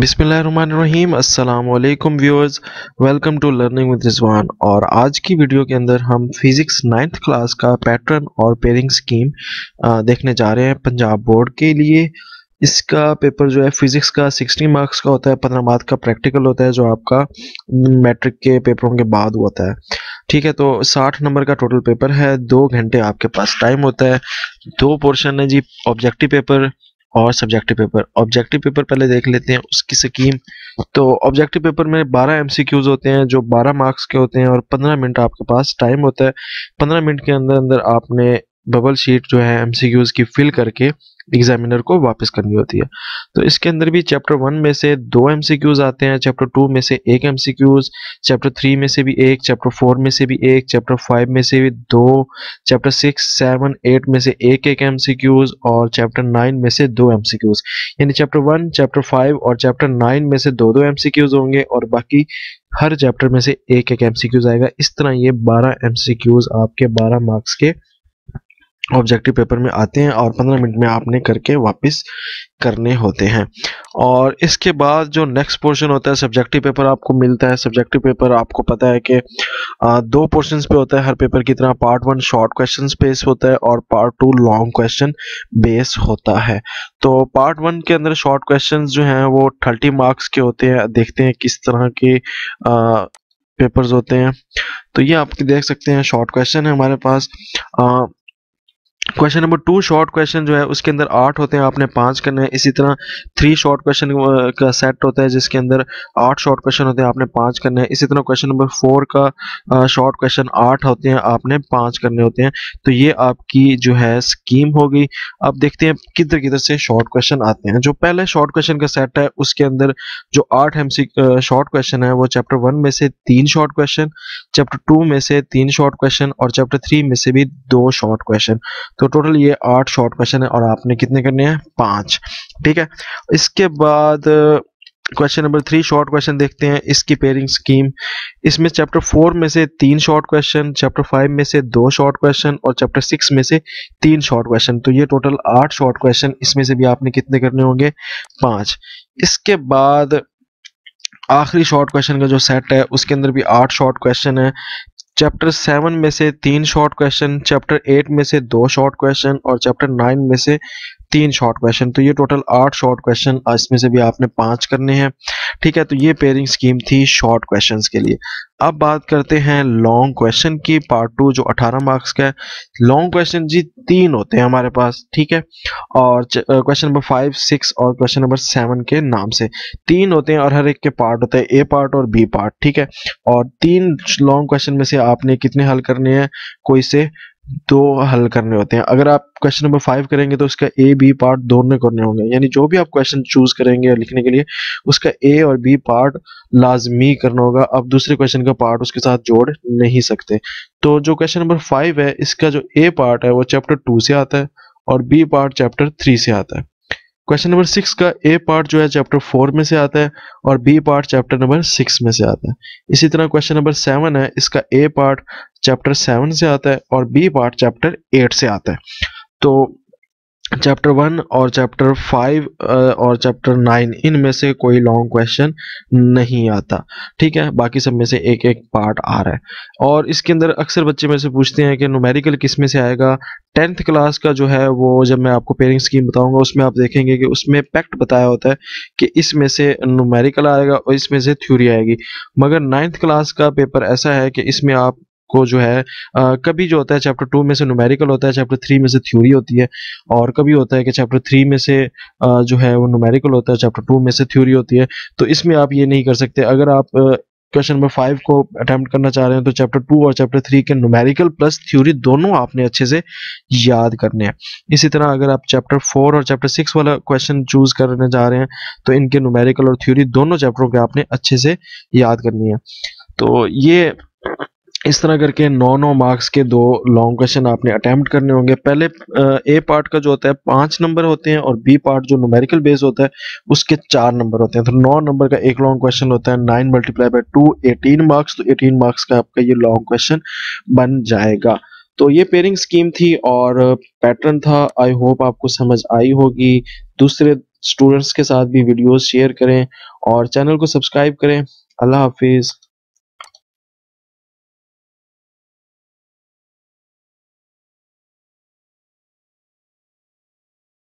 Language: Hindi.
बिसमीम अल्लाम viewers welcome to learning with Rizwan और आज की वीडियो के अंदर हम फिज़िक्स नाइन्थ क्लास का पैटर्न और पेयरिंग स्कीम देखने जा रहे हैं पंजाब बोर्ड के लिए इसका पेपर जो है फिज़िक्स का सिक्सटी मार्क्स का होता है पंद्रह मार्क्स का प्रैक्टिकल होता है जो आपका मैट्रिक के पेपरों के बाद होता है ठीक है तो 60 नंबर का टोटल पेपर है दो घंटे आपके पास टाइम होता है दो पोर्शन है जी ऑब्जेक्टिव पेपर और सब्जेक्टिव पेपर ऑब्जेक्टिव पेपर पहले देख लेते हैं उसकी स्कीम तो ऑब्जेक्टिव पेपर में 12 एम होते हैं जो 12 मार्क्स के होते हैं और 15 मिनट आपके पास टाइम होता है 15 मिनट के अंदर अंदर आपने बबल शीट जो है एमसीक्यूज की फिल करके एग्जामिनर को वापस करनी होती है तो इसके अंदर भी चैप्टर वन में से दो एम आते हैं चैप्टर टू में से एक एम चैप्टर थ्री में से भी एक चैप्टर फोर में से भी एक चैप्टर फाइव में से भी दो चैप्टर सिक्स सेवन एट में से एक एक एमसीक्यूज और चैप्टर नाइन में से दो एमसीक्यूज यानी चैप्टर वन चैप्टर फाइव और चैप्टर नाइन में से दो दो एमसीक्यूज होंगे और बाकी हर चैप्टर में से एक एक एम आएगा इस तरह ये बारह एमसीक्यूज आपके बारह मार्क्स के ऑब्जेक्टिव पेपर में आते हैं और 15 मिनट में आपने करके वापस करने होते हैं और इसके बाद जो नेक्स्ट पोर्शन होता है सब्जेक्टिव पेपर आपको मिलता है सब्जेक्टिव पेपर आपको पता है कि दो पोर्शंस पे होता है हर पेपर की तरह part one short question base होता है और part two long question base होता है तो पार्ट वन के अंदर शॉर्ट क्वेश्चन जो हैं वो थर्टी मार्क्स के होते हैं देखते हैं किस तरह के पेपर्स होते हैं तो ये आप देख सकते हैं शॉर्ट क्वेश्चन है हमारे पास आ, question number two short question जो है उसके अंदर आठ होते हैं आपने पांच करने हैं इसी तरह थ्री शॉर्ट क्वेश्चन का सेट होता है जिसके अंदर आठ शॉर्ट क्वेश्चन होते हैं आपने पांच करने हैं इसी तरह क्वेश्चन नंबर फोर का शॉर्ट क्वेश्चन आठ होते हैं आपने पांच करने होते हैं तो ये आपकी जो है स्कीम हो गई अब देखते हैं किधर किधर से शॉर्ट क्वेश्चन आते हैं जो पहले शॉर्ट क्वेश्चन का सेट है उसके अंदर जो आठ एम शॉर्ट क्वेश्चन है वो चैप्टर वन में से तीन शॉर्ट क्वेश्चन चैप्टर टू में से तीन शॉर्ट क्वेश्चन और चैप्टर थ्री में से भी दो शॉर्ट क्वेश्चन तो टोटल ये आठ शॉर्ट क्वेश्चन है और आपने कितने करने हैं पांच ठीक है इसके बाद question number three short question देखते हैं इसकी पेयरिंग स्कीम इसमें चैप्टर फोर में से तीन शॉर्ट क्वेश्चन चैप्टर फाइव में से दो शॉर्ट क्वेश्चन और चैप्टर सिक्स में से तीन शॉर्ट क्वेश्चन तो ये टोटल आठ शॉर्ट क्वेश्चन इसमें से भी आपने कितने करने होंगे पांच इसके बाद आखिरी शॉर्ट क्वेश्चन का जो सेट है उसके अंदर भी आठ शॉर्ट क्वेश्चन है चैप्टर सेवन में से तीन शॉर्ट क्वेश्चन चैप्टर एट में से दो शॉर्ट क्वेश्चन और चैप्टर नाइन में से तीन शॉर्ट क्वेश्चन तो ये टोटल आठ शॉर्ट क्वेश्चन इसमें से भी आपने पांच करने हैं ठीक है तो ये पेयरिंग स्कीम थी शॉर्ट क्वेश्चंस के लिए अब बात करते हैं लॉन्ग क्वेश्चन की पार्ट टू जो 18 मार्क्स का है लॉन्ग क्वेश्चन जी तीन होते हैं हमारे पास ठीक है और क्वेश्चन नंबर फाइव सिक्स और क्वेश्चन नंबर सेवन के नाम से तीन होते हैं और हर एक के पार्ट होते हैं ए पार्ट और बी पार्ट ठीक है और तीन लॉन्ग क्वेश्चन में से आपने कितने हल करने हैं कोई से दो हल करने होते हैं अगर आप क्वेश्चन नंबर फाइव करेंगे तो उसका ए बी पार्ट दोनों करने होंगे यानी जो भी आप क्वेश्चन चूज करेंगे लिखने के लिए उसका ए और बी पार्ट लाजमी करना होगा आप दूसरे क्वेश्चन का पार्ट उसके साथ जोड़ नहीं सकते तो जो क्वेश्चन नंबर फाइव है इसका जो ए पार्ट है वो चैप्टर टू से आता है और बी पार्ट चैप्टर थ्री से आता है क्वेश्चन नंबर सिक्स का ए पार्ट जो है चैप्टर फोर में से आता है और B part chapter number six में से आता है इसी तरह क्वेश्चन नंबर सेवन है इसका ए पार्ट चैप्टर सेवन से आता है और बी पार्ट चैप्टर एट से आता है तो चैप्टर वन और चैप्टर फाइव और चैप्टर नाइन इनमें से कोई लॉन्ग क्वेश्चन नहीं आता ठीक है बाकी सब में से एक एक पार्ट आ रहा है और इसके अंदर अक्सर बच्चे मेरे से पूछते हैं कि नोमेरिकल किस में से आएगा टेंथ क्लास का जो है वो जब मैं आपको पेरिंग स्कीम बताऊंगा उसमें आप देखेंगे कि उसमें पैक्ट बताया होता है कि इसमें से नोमेरिकल आएगा और इसमें से थ्योरी आएगी मगर नाइन्थ क्लास का पेपर ऐसा है कि इसमें आप को जो है आ, कभी जो होता है चैप्टर टू में से नुमेरिकल होता है चैप्टर थ्री में से थ्योरी होती है और कभी होता है कि चैप्टर थ्री में से आ, जो है वो नुमेरिकल होता है चैप्टर टू में से थ्योरी होती है तो इसमें आप ये नहीं कर सकते अगर आप क्वेश्चन नंबर फाइव को अटेम्प्ट करना चाह रहे हैं तो चैप्टर टू और चैप्टर थ्री के नुमेरिकल प्लस थ्योरी दोनों आपने अच्छे से याद करने हैं इसी तरह अगर आप चैप्टर फोर और चैप्टर सिक्स वाला क्वेश्चन चूज करने जा रहे हैं तो इनके नुमेरिकल और थ्योरी दोनों चैप्टरों के आपने अच्छे से याद करनी है तो ये इस तरह करके नौ नौ मार्क्स के दो लॉन्ग क्वेश्चन आपने अटैम्प्ट करने होंगे पहले ए पार्ट का जो होता है पांच नंबर होते हैं और बी पार्ट जो नोमेरिकल बेस होता है उसके चार नंबर होते हैं तो नौ नंबर का एक लॉन्ग क्वेश्चन होता है nine multiply by two eighteen marks तो एटीन मार्क्स का आपका ये लॉन्ग क्वेश्चन बन जाएगा तो ये पेयरिंग स्कीम थी और पैटर्न था आई होप आपको समझ आई होगी दूसरे स्टूडेंट्स के साथ भी वीडियोज शेयर करें और चैनल को सब्सक्राइब करें अल्लाह हाफिज़